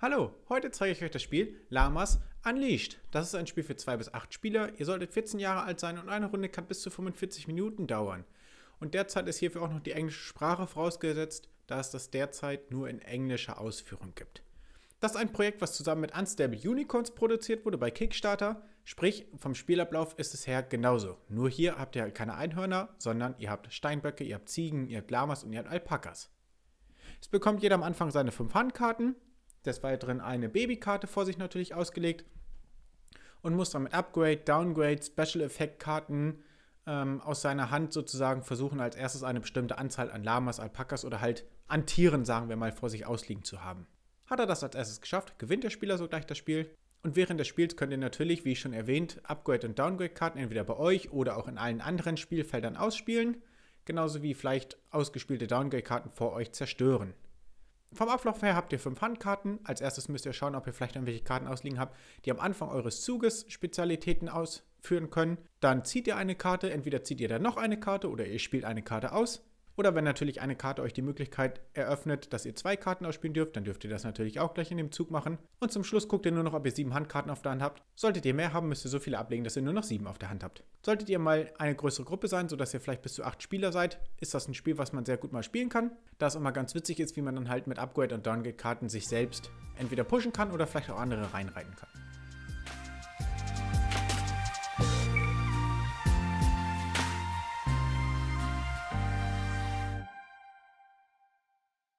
Hallo, heute zeige ich euch das Spiel Lamas Unleashed. Das ist ein Spiel für 2 bis 8 Spieler. Ihr solltet 14 Jahre alt sein und eine Runde kann bis zu 45 Minuten dauern. Und derzeit ist hierfür auch noch die englische Sprache vorausgesetzt, da es das derzeit nur in englischer Ausführung gibt. Das ist ein Projekt, was zusammen mit Unstable Unicorns produziert wurde bei Kickstarter. Sprich, vom Spielablauf ist es her genauso. Nur hier habt ihr halt keine Einhörner, sondern ihr habt Steinböcke, ihr habt Ziegen, ihr habt Lamas und ihr habt Alpakas. Es bekommt jeder am Anfang seine 5 Handkarten des Weiteren eine Babykarte vor sich natürlich ausgelegt und muss dann mit Upgrade, Downgrade, Special Effect Karten ähm, aus seiner Hand sozusagen versuchen, als erstes eine bestimmte Anzahl an Lamas, Alpakas oder halt an Tieren, sagen wir mal, vor sich ausliegen zu haben. Hat er das als erstes geschafft, gewinnt der Spieler sogleich das Spiel. Und während des Spiels könnt ihr natürlich, wie schon erwähnt, Upgrade- und Downgrade-Karten entweder bei euch oder auch in allen anderen Spielfeldern ausspielen, genauso wie vielleicht ausgespielte Downgrade-Karten vor euch zerstören. Vom Ablauf her habt ihr fünf Handkarten. Als erstes müsst ihr schauen, ob ihr vielleicht irgendwelche Karten ausliegen habt, die am Anfang eures Zuges Spezialitäten ausführen können. Dann zieht ihr eine Karte, entweder zieht ihr dann noch eine Karte oder ihr spielt eine Karte aus. Oder wenn natürlich eine Karte euch die Möglichkeit eröffnet, dass ihr zwei Karten ausspielen dürft, dann dürft ihr das natürlich auch gleich in dem Zug machen. Und zum Schluss guckt ihr nur noch, ob ihr sieben Handkarten auf der Hand habt. Solltet ihr mehr haben, müsst ihr so viele ablegen, dass ihr nur noch sieben auf der Hand habt. Solltet ihr mal eine größere Gruppe sein, sodass ihr vielleicht bis zu acht Spieler seid, ist das ein Spiel, was man sehr gut mal spielen kann. Da es immer ganz witzig ist, wie man dann halt mit Upgrade- und Downgrade-Karten sich selbst entweder pushen kann oder vielleicht auch andere reinreiten kann.